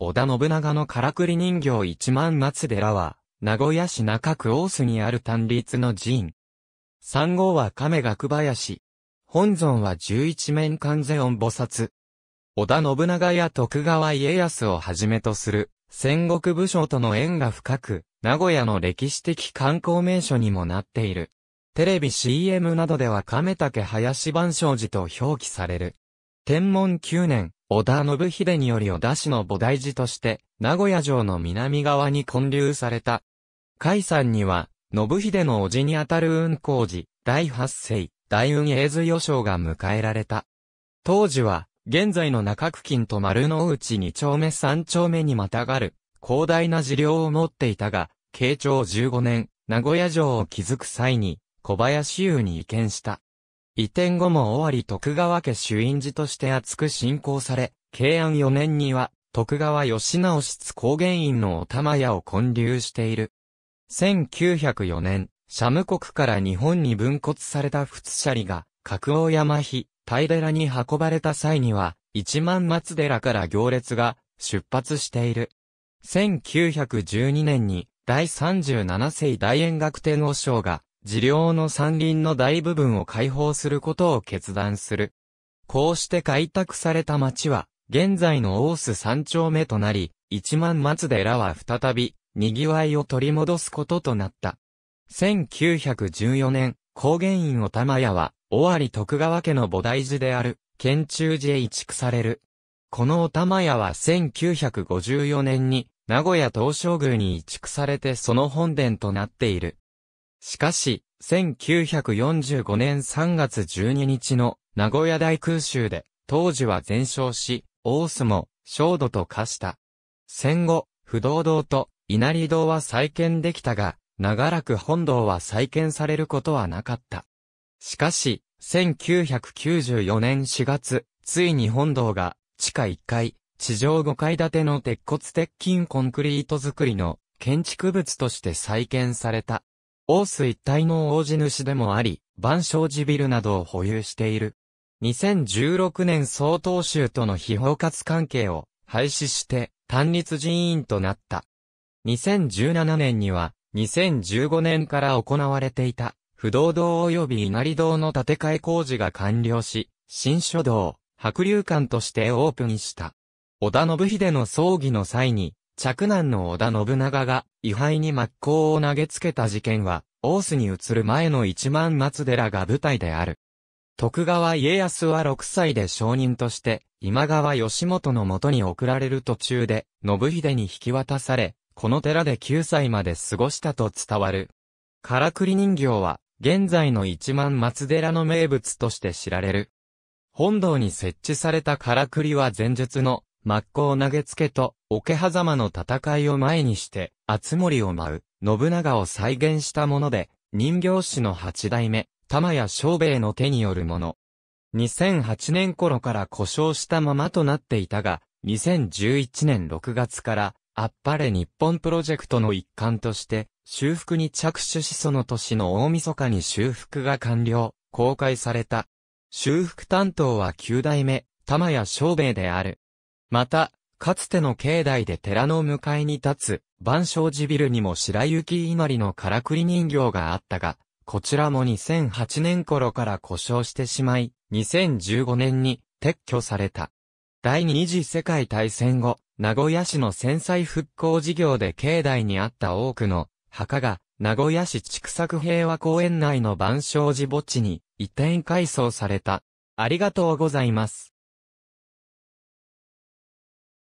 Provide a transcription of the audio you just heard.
織田信長のからくり人形一万松寺は、名古屋市中区大須にある単立の寺院。三号は亀学林。本尊は十一面観世音菩薩。織田信長や徳川家康をはじめとする戦国武将との縁が深く、名古屋の歴史的観光名所にもなっている。テレビ CM などでは亀竹林万象寺と表記される。天文9年、織田信秀により織田氏の菩提寺として、名古屋城の南側に建立された。海山には、信秀の叔父にあたる運行寺、第八世、大運営図予想が迎えられた。当時は、現在の中区近と丸の内二丁目三丁目にまたがる、広大な寺領を持っていたが、慶長15年、名古屋城を築く際に、小林優に移転した。移転後も終わり徳川家主因寺として厚く信仰され、慶安4年には、徳川義直室高原院のお玉屋を建立している。1904年、シャム国から日本に分骨された仏舎利が、格王山碑、大寺に運ばれた際には、一万松寺から行列が出発している。1912年に、第37世大円楽天王将が治療の山林の大部分を解放することを決断する。こうして開拓された町は、現在の大須三丁目となり、一万松寺は再び、賑わいを取り戻すこととなった。1914年、高原院を玉屋は、尾張徳川家の菩提寺である、県中寺へ移築される。このお玉屋は1954年に、名古屋東照宮に移築されてその本殿となっている。しかし、1945年3月12日の名古屋大空襲で、当時は全焼し、大須も、焦土と化した。戦後、不動堂と稲荷堂は再建できたが、長らく本堂は再建されることはなかった。しかし、1994年4月、ついに本堂が、地下1階、地上5階建ての鉄骨鉄筋コンクリート造りの建築物として再建された。大須一帯の大地主でもあり、万象寺ビルなどを保有している。2016年総統州との非包括関係を廃止して、単立人員となった。2017年には、2015年から行われていた、不動堂及び稲荷堂の建て替え工事が完了し、新書堂、白龍館としてオープンした。織田信秀の葬儀の際に、嫡男の織田信長が、位牌に真っ向を投げつけた事件は、大須に移る前の一万松寺が舞台である。徳川家康は6歳で商人として、今川義元のもとに送られる途中で、信秀に引き渡され、この寺で9歳まで過ごしたと伝わる。からくり人形は、現在の一万松寺の名物として知られる。本堂に設置されたからくりは前述の真っ向投げつけと、桶狭間の戦いを前にして、厚森を舞う、信長を再現したもので、人形師の八代目、玉屋昌兵衛の手によるもの。2008年頃から故障したままとなっていたが、2011年6月から、あっぱれ日本プロジェクトの一環として、修復に着手しその年の大晦日に修復が完了、公開された。修復担当は9代目、玉谷昌兵衛である。また、かつての境内で寺の向かいに立つ、万象寺ビルにも白雪稲荷のからくり人形があったが、こちらも2008年頃から故障してしまい、2015年に撤去された。第二次世界大戦後、名古屋市の戦災復興事業で境内にあった多くの墓が、名古屋市畜作平和公園内の万象寺墓地に移転改装された。ありがとうございます。